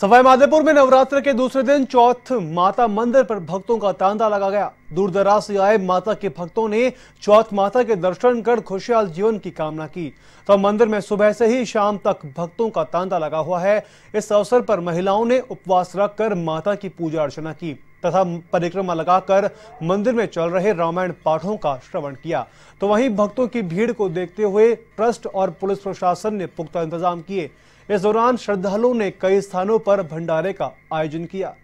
सवाई माधेपुर में नवरात्र के दूसरे दिन चौथ माता मंदिर पर भक्तों का तांता लगा गया दूर दराज से आए माता के भक्तों ने चौथ माता के दर्शन कर खुशहाल जीवन की कामना की तो मंदिर में सुबह से ही शाम तक भक्तों का तांता लगा हुआ है इस अवसर पर महिलाओं ने उपवास रखकर माता की पूजा अर्चना की तथा परिक्रमा लगाकर मंदिर में चल रहे रामायण पाठों का श्रवण किया तो वहीं भक्तों की भीड़ को देखते हुए ट्रस्ट और पुलिस प्रशासन ने पुख्ता इंतजाम किए इस दौरान श्रद्धालुओं ने कई स्थानों पर भंडारे का आयोजन किया